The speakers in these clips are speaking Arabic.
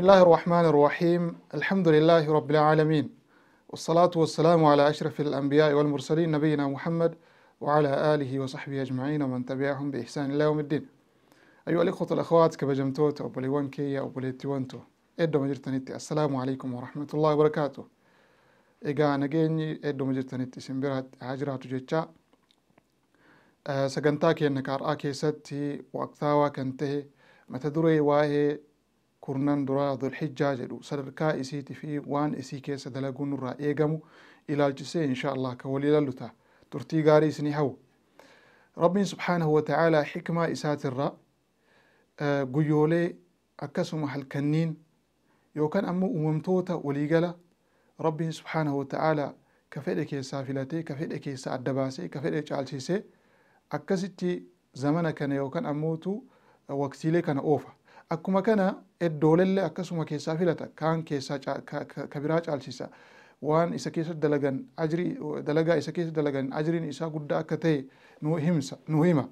بسم الله الرحمن الرحيم الحمد لله رب العالمين والصلاة والسلام على أشرف الأنبياء والمرسلين نبينا محمد وعلى آله وصحبه أجمعين ومن تبعهم بإحسان الله يوم الدين أيها الإخوة الأخوات كبجمتوت أبولي وانكي أبولي تيوانتو إدو مجرتانيتي السلام عليكم ورحمة الله وبركاته إيقا نجيني إدو مجرتانيتي سنبيرات عجرات جيتشا سقنتاكي أنك أرآكي ستي وأكثاوا كنتهي متدري واهي kurnan duraa dhulxijjaa jedhu sadarkaa isiiti fi waan isii keessa dalaguun irraa eegamu ilaalchisee insha allah ka wal ilaaluta turtii gaarii isni hawu rabbiin subhaanahu watacaalaa xikmaa isaatirra guyyoolee akkasuma halkanniin yookaan ammoo uumamtoota waliigala rabbiin subhaanahu watacaalaa ka fedhe keessaa filatee ka fedhe keessaa adda baasee ka fedhe caalchisee akkasitti zamana kana yookaan ammootu waqtiilee kana oofa akkuma kana eddoolellee akkasuma keessaa filata kaan keessaa kabiraa caalchisa waan isa keessa dalagan ajri dalagaa isa keessa dalagan ajriin isaa guddaa akka ta'e nu himsa nu hima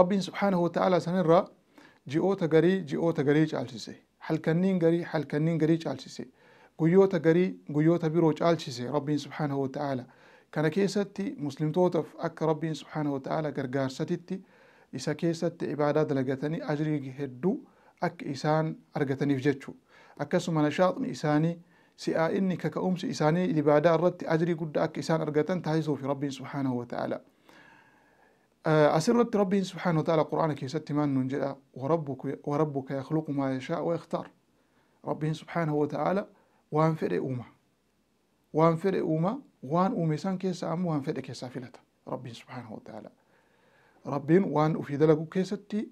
rabbiin subhaanahu wa ta'ala sanirra ji'oota garii ji'oota garii caalchise halkanniin garii halkanniin garii caalchise guyyoota garii guyyoota biroo caalchise rabbiin subhaanahu wa ta'ala kana keessatti muslimtootaaf akka rabbiin subhaanahu wa ta'ala gargaarsatitti isa keessatti ibaadaa dalagatanii ajrii hedduu akka isaan argataniif jechu akkasuma nashaaxni isaanii si'aa inni kaka'umsi isaanii ibaadaa irratti ajrii guddaa akka isaan argatan taasisuuf rabbiin subhaanahu wa ta'ala. Asirratti rabbiin subhaanahu wa ta'ala quraana keessatti maal nuun jedha warabbuka yakhluqu maa yashaa wa ikhtaar rabbiin subhaanahu wa ta'ala waan fedhe uuma waan fedhe uuma waan uume san keessa ammoo waan fedhe keessaa filata rabbiin subhaanahu wa ta'ala. rabbiin waan ufii dalaguu keessatti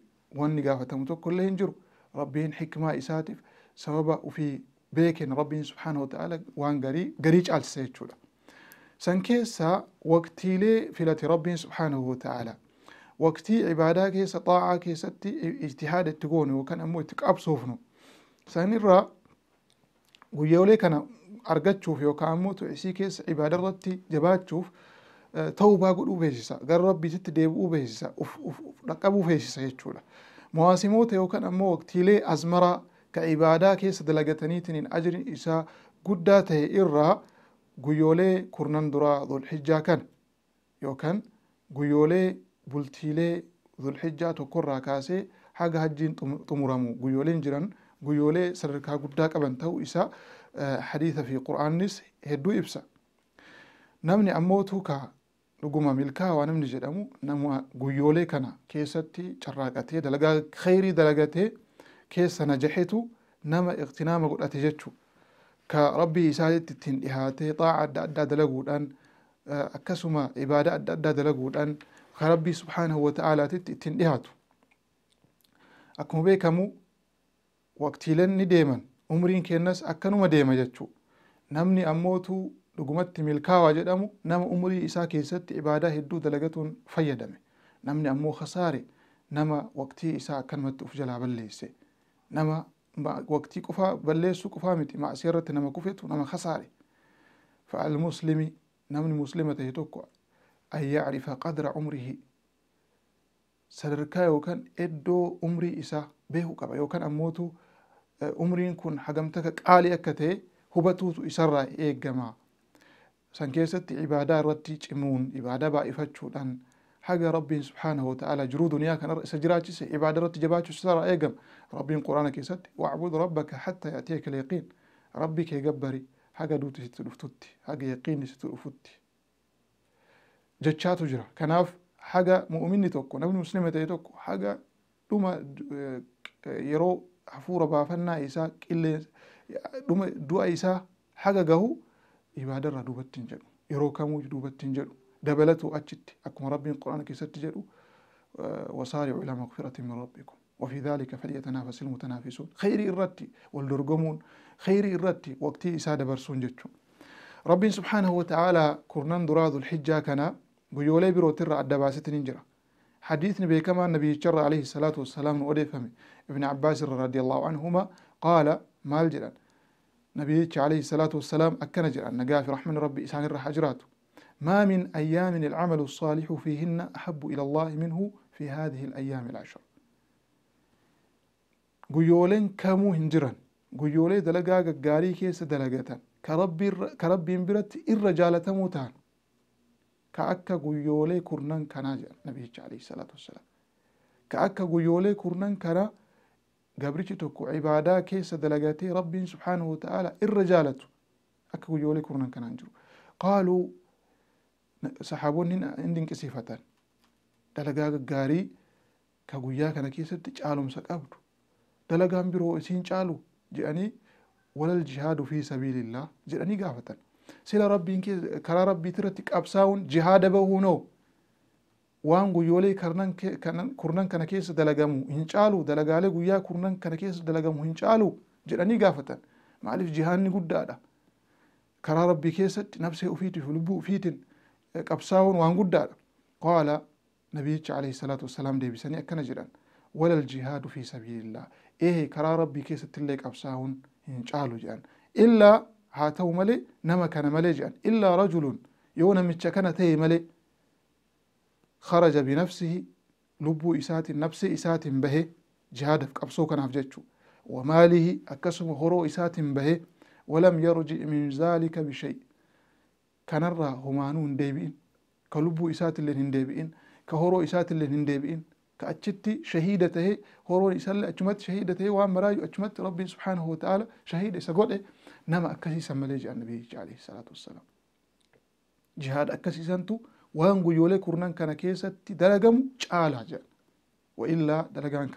wanni gaafatamu tokko illee hin jiru rabbiin hikmaa isaatiif sababa ufii beeken rabbiin subhaana wataala waan garii garii caalsisa jechuudha san keessaa waqtiilee filate rabbiin subhaanahu wataala waqtii ibaadaa keessa xaa'aa keessatti ijtihaada itti goonu yookaan ammoo itti qabsoofnu san irraa guyyoolee kana argachuuf yookaan ammoo to'isii keessa ibaada irratti jabaachuuf ta'uu godhuu beeksisa gara rabbiitti deebi'uu beeksisa uf uf dhaqqabuu beeksisa jechuudha muwaasimoota yookaan ammoo waqtiilee azmaraa ka ibaadaa keessa dalagataniitiin ajriin isaa guddaa ta'e irraa guyyoolee kurnan duraa dhulxijjaa kan yookaan guyyoolee bultiilee dhulxijjaa tokkorraa kaasee haga hajjiin xumuramu guyyooleen jiran guyyoolee sadarkaa guddaa qaban ta'uu isaa hadiisa fi qura'aannis hedduu ibsa namni ammoo tuukaa dhuguma milkaa'aa namni jedhamu nama guyyoolee kana keessatti carraaqatee dalagaa khayrii dalagatee keessa na jahetu nama iqtinaama godhate jechu ka rabbii isaatitti ittiin dhihaatee xaaca adda addaa dalaguudhaan akkasuma ibaada adda addaa dalaguudhaan ka rabbii subhaanahu wa ta'aalaatitti ittiin dhihaatu akkuma beekamu waqtiileen ni deeman umriin kennas akkanuma deema jechuu namni ammootu dhugumatti milkaawaa jedhamu nama umurii isaa keessatti ibaadaa hedduu dalagatuun fayyadame namni ammoo kasaare nama waqtii isaa akkanumatti uf jalaa balleesse nama waqtii qofaa balleessuu qofaa miti maasii irratti nama kufetu nama kasaare faalmuslimi namni muslima ta'e tokko an yacrifa qadra umrihi sadarkaa yookaan iddoo umrii isaa beekuu qaba yookaan ammootu umriin kun hagamtaka qaalii akka ta'e hubatuutu isarraa eegamaa سان كيست عبادة رتي جمون عبادة با إفاتشو لان حاجة ربي سبحانه وتعالى جرو دنيا كان سجراتي سي عبادة رتي جباتشو سرى ايقم ربي قرآن كيست واعبد ربك حتى يأتيك اليقين ربي كي قبري حاجة دوتي ستلفتوتي حاجة يقين ستلفتوتي جتشات جرا كناف حاجة مؤمن توكو نبن مسلمة توكو حاجة دوما يرو حفورة بافنا إيسا كل دوما دو إيسا حاجة قهو ibaada irraa duubatti hin jedhu yeroo kamuu duubatti hin jedhu dabalatu achitti akkuma rabbiin quraana keessatti jedhu wasaaricu ilaa maqfirati min rabbikum وفي ذلك فليتنافس المتنافسون خير الرتي والدرقمون خير الرتي وقتي إسادة برسون جتشون رب سبحانه وتعالى كرنان دراد الحجة كان قيولي برو ترى الدباسة ننجرة حديث نبي كما النبي عليه الصلاة والسلام ودي فمي ابن عباس رضي الله عنهما قال مال جلال نبي عليه الصلاة والسلام أكن جرا في رحمن ربي إسان الرحجرات ما من أيام العمل الصالح فيهن أحب إلى الله منه في هذه الأيام العشر قيولين كمو هنجرا قيولين دلقاق قاري كيس دلقاتا كربي, انبرت الرجالة موتان كأكا قيولي كرنان كناجر نبي عليه الصلاة والسلام كأكا قيولي كرنان كنا gabrichi tokko ibaadaa keessa dalagatee rabbiin subxaanahu wata'aalaa irra jaalatu akka guyyoolee kurnan kanaan jiru qaaluu saxaaboonni in dinqisiifatan dalagaa gaggaarii ka guyyaa kana keessatti caalumsa qabdu dalagaan biroo isiin caalu jedhanii walal jihaadu fi sabiilillah jedhanii gaafatan sila rabbiin karaa rabbiitirratti qabsaa'uun jihaada bahuu noo waan guyyoolii kurnan kana keessa dalagamu hin caalu dalagaalee guyyaa kurnan kana keessa dalagamu hin caalu jedhanii gaafatan maaliif jihaanni guddaadha karaa rabbii keessatti nabsee ufiitiif lubbuu ufiitiin qabsaa'uun waan guddaadha qaala nabiyicha alayhi salaatu wassalaam deebisanii akkana jedhan walal jihaadu fi sabiilillah ee karaa rabbii keessatti illee qabsaa'uun hin caalu jedhan illaa haa ta'u malee nama kana malee jedhan illaa rajulun yoo namicha kana ta'e malee خرج بنفسه lubbuu isaatiin nabsii isaatiin bahe jihaadaf qabsoo kanaaf jechu wamaalihi akkasuma horoo isaatiin bahe walam yarji min zaalika bishay kanarraa humaanuu hin deebi'in ka lubbuu isaatilleen hin deebi'in ka horoo isaatilleen hin deebi'in ka achitti shahiida tahe horoon isaallee achumatti shahiida tahe waan maraayu achumatti rabbiin subhaanahu wataala shahiida isa godhe nama akkasiisan malee jedhan nabiyyichi alayhi salaatu wassalaam jihaad akkasiisantu waan guyyoollee kurnan kana keessatti dalagamu caala jedha. Wa'illaa dalagaan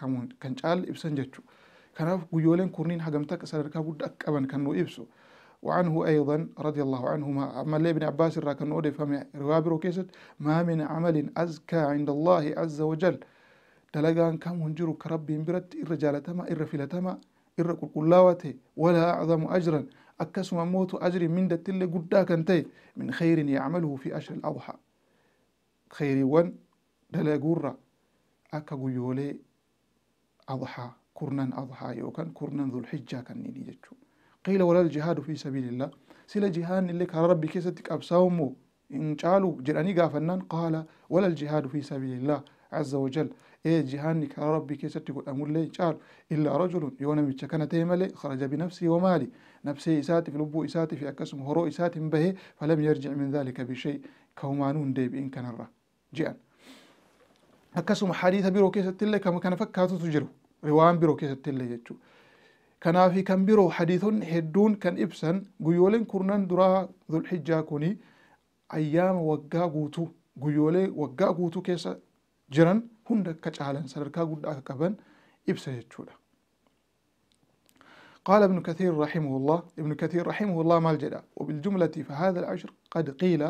kan caalle ibsan jechuudha. Kanaaf guyyooleen kurniin hagamta sadarkaa guddaa akka qaban kan nu ibsu. وعنه أيضا رضي الله عنهما أما ابن عباس كان أودي فما روابر كيست ما من عمل أزكى عند الله عز وجل دلقان كم هنجر كرب برت الرجال تما الرفيلة تما الرقل قلاوته ولا أعظم أجرا أكسم موت أجر من دتل قدا كنتي من خير يعمله في أشهر الأضحى خيري خيريوان دلاغورا أكا قيولي أضحى كورنان أضحى يوكان كورنان ذو الحجة كان نيني جتشو قيل ولا الجهاد في سبيل الله سيلا جهان اللي كان ربي كيستك أبساومو إن شالو جراني قافنان قال ولا الجهاد في سبيل الله عز وجل إيه جهاني كان ربي كيستك أمول لي شالو إلا رجل يونم متشكنا تيمالي خرج بنفسي ومالي نفسي إساتي في لبو إساتي في أكسم هرو إساتي به فلم يرجع من ذلك بشيء كومانون ديب إن كان الرحب جان أكسم حديث برو التلة تلي كم كان فكاتو تجرو روان برو التلة تلي يجو كان في كم برو حديثون هدون كان إبسن قيولين كورنان درا ذو الحجة كوني أيام وقا قوتو قيولي وقا كيس جران هند كتعالا سرقا قد أكبن إبسا يجو قال ابن كثير رحمه الله ابن كثير رحمه الله مال جدا وبالجملة فهذا العشر قد قيل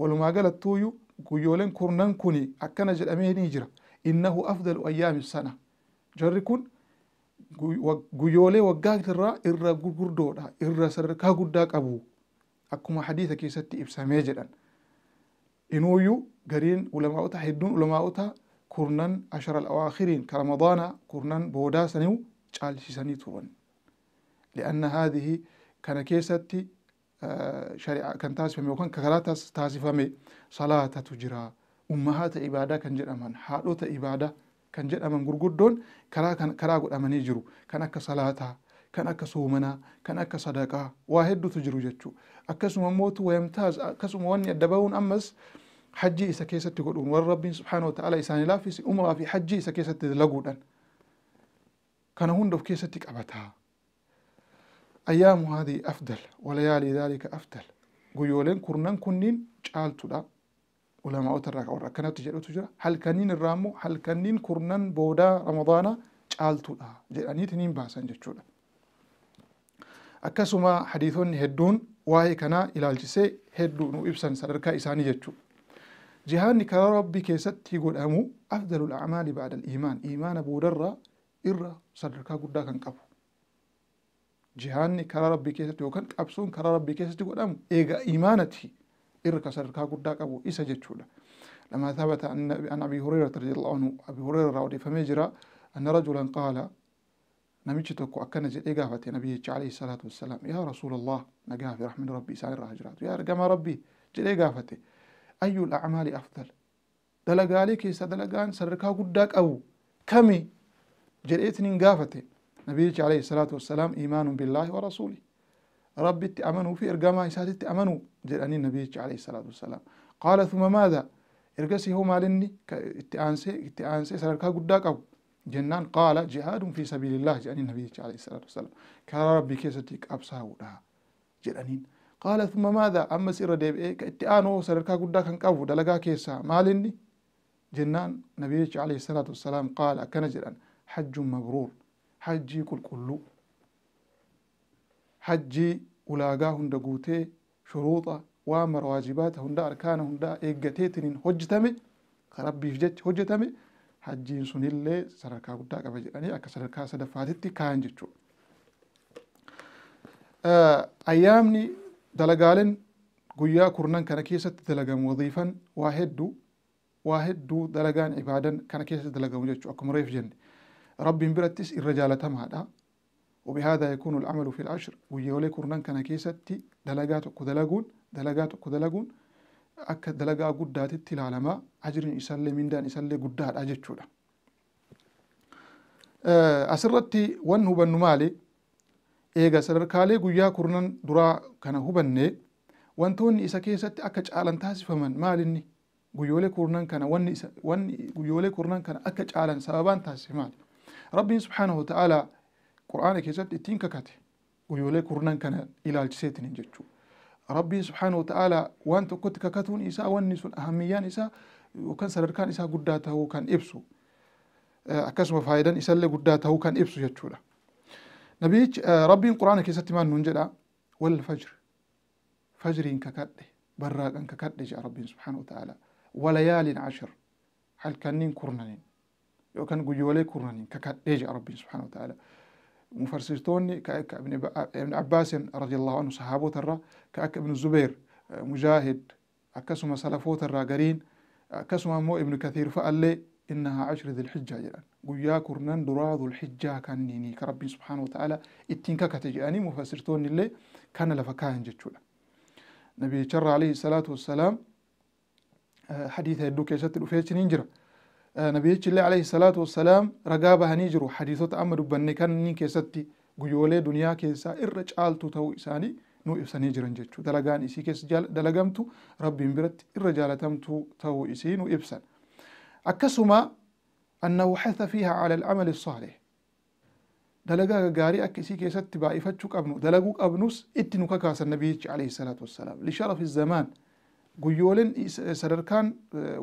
ولما قال التويو guyyoleen kurnan kuni akkana jedhamee ni jira innahu afdalu ayyaami sana jarri kun guyyoolee waggaa irraa irra gurguddoodha irra sadarkaa guddaa qabu akkuma hadiisa keessatti ibsamee jedhan inuuyyuu gariin ulamaa'ota hedduun ulamaa'ota kurnan ashara alawaakhiriin ka ramadaana kurnan boodaa saniu caalchisanii turan li'anna haadihi kana keessatti shari'aa kan taasifamu yookaan karaa taasifame salaatatu jira ummahaata ibaadaa kan jedhaman haadhota ibaadaa kan jedhaman gurguddoon karaa godhamanii jiru kan akka salaataa kan akka soomanaa kan akka sadaqaa waa hedduutu jiru jechuu akkasuma mootu wayamtaaz akkasuma wanni adda bahuun ammas hajjii isa keessatti godhuun warra rabbiin subhaana wataala isaanii laaffisi umraa fi hajjii isa keessatti dalaguudhan kana hunda of keessatti qabataa أيام هذه أفضل وليالي ذلك أفضل قيولين كرنان كنين جالتو ulamaa irraa warra akkanatti jedhutu jira halkaniin irraa immoo halkaniin kurnan boodaa ramadaana caaltuudha jedhaniitiin hin baasan jechuudha. Akkasuma hadiisonni hedduun waa'ee kanaa ilaalchisee hedduu nu ibsan sadarkaa isaanii jechuudha. Jihaanni karaa rabbii keessatti godhamu afdalul amaali ba'adal imaan imaana boodarraa irra sadarkaa guddaa kan qabu. جهاني كرر ربي كيسات يوكان أبسون كرر ربي كيسات يقولام godhamu eega imaanati irra sadarkaa guddaa أبو isa jechuudha. لما ثبت أن أن أبي هريرة رضي الله عنه أبي هريرة رضي فمجرى أن رجلا قال نمشي تكو أكن جد إجافة نبي عليه الصلاة والسلام يا رسول الله نجاف رحمة ربي سائر هجرات يا رجما ربي جد إجافة أي الأعمال أفضل دلقالي كيسا دلقان سركا قدك أبو كمي جرئتني إجافته نبيك عليه الصلاة والسلام إيمان بالله ورسوله رب أمنوا في إرقاما إساتي أمنوا جلأني نبيك عليه الصلاة والسلام قال ثم ماذا إرقسي هو مالني إتئانسي إتأنسي سرقا قداك أو جنان قال جهاد في سبيل الله جلأني نبيك عليه الصلاة والسلام كان ربي كيستيك أبساه لها جلأني قال ثم ماذا أما سير ديب إيه كإتئانو سرقا قداك أو دلقا كيسا مالني جنان نبيك عليه الصلاة والسلام قال أكن جلأن حج مبرور hajjii qulqulluu hajjii ulaagaa hunda guutee shuruuxa waamara waajibaata hunda arkaana hunda eeggateetiniin hojjetame karabbiif jecha hojjetame hajjiin sunillee sadarkaa guddaa qaba jedhanii akka sadarkaa sadaffaatitti kaan jechuudha. Ayyaamni dalagaaleen guyyaa kurnan kana keessatti dalagamu wadiifan waa hedduu waa hedduu dalagaan ibaadan kana keessatti dalagamu jechuudha akkuma reef jenne. رب برتس الرجالة مادا وبهذا يكون العمل في العشر ويولي كورنان كان كيستي دلقات كدلقون دلقات كدلقون أكا دلقا قدات التلالما أجر إسالي من دان إسالي قدات أجد شولا آه، أسرتي وان هبن مالي إيغا سرركالي قويا كورنان درا كان هو هبني وانتون إسا كيستي أكا جعلان تاسفمن ماليني guyyoole kurnan kana wanni guyyoole كورنان كان akka caalan sababaan taasise maali rabbiin subxaanahu wata'aalaa qur'aana keessatti ittiin kakate guyyoollee kurnan kana ilaalchiseetiin jechuu rabbiin subxaanahu wata'aalaa waan tokkotti kakatuun isaa wanni sun ahammiyyaan isaa yookaan sadarkaan isaa guddaa ta'uu kan ibsu akkasuma faayidaan isallee guddaa ta'uu kan ibsu jechuudha. Nabiyyichi rabbiin quraana keessatti maal nuun jedhaa wal fajr fajriin kakadhe barraaqan kakadhe jedha rabbiin subhaana wa ta'ala walayaalin ashir halkanniin kurnaniin يو كان جوجي ولي كورنين ككاد ديج ربي سبحانه وتعالى مفسرتوني كأك ابن عباس رضي الله عنه صحابه ترى كأك ابن الزبير مجاهد أكسما سلفو ترى قرين أكسما مو ابن كثير فقال لي إنها عشر ذي الحجة جلان قويا كورنان درا الحجة كان كرب سبحانه وتعالى اتنكا كتجاني مفسرتوني اللي كان لفكاهن جتشولا نبي شر عليه الصلاة والسلام آه، حديث يدوك يسات آه، نبي الله عليه الصلاة والسلام رجابة هنيجرو حديثات أمر بني كان نين كستي قيولة دنيا كيسا إرج آل تو إساني نو إساني جرنجتشو دلقان إسي كيس جال دلقامتو ربي مبرت إرج آل تمتو تو إسي نو إبسان أكسما أنه حث فيها على العمل الصالح دلقا غاري أكسي كيسا تبا إفتشوك أبنو دلقوك أبنوس إتنوكا كاس النبي عليه الصلاة والسلام لشرف الزمان guyyoolin sadarkaan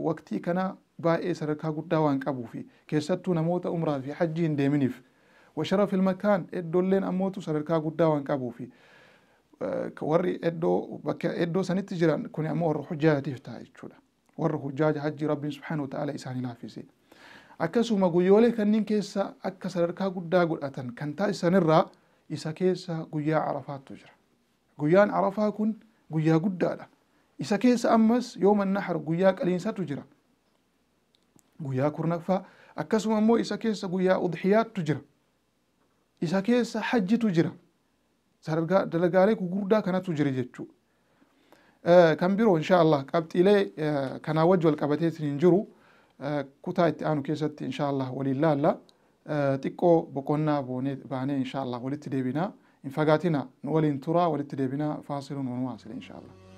waqtii kanaa baay'ee sadarkaa guddaa waan qabuu fi keessattuu namoota umraa fi hajjii hin deeminiif makan ilmakaan eddoolleen ammootu sadarkaa guddaa waan qabuu fi warri eddoo bakka eddoo sanitti jiran kuni ammoo warra hujjaatiif ta'a jechuudha warra hujjaaja hajjii rabbiin subhaanahu ta'ala isaanii laaffise akkasuma guyyoolee kanneen keessa akka sadarkaa guddaa godhatan kan taasisanirraa isa keessa guyyaa arafaatu jira guyyaan arafaa kun guyyaa guddaadha isa keessa ammas yooma nahar guyyaa qaliinsatu jira guyyaa kurnaffaa akkasuma immoo isa keessa guyyaa udxiyaattu jira isa keessa hajjitu jira dalagaalee gugurdaa kanatu jira jechuudha kan biroo insha allah qabxiilee kanaa wajji wal qabatee isiniin jiru kutaa itti aanu keessatti insha allah waliin laalla xiqqoo boqonnaa baanee insha allah walitti deebinaa hin fagaatina nu waliin turaa walitti deebinaa faasiluun wanu haasile insha allah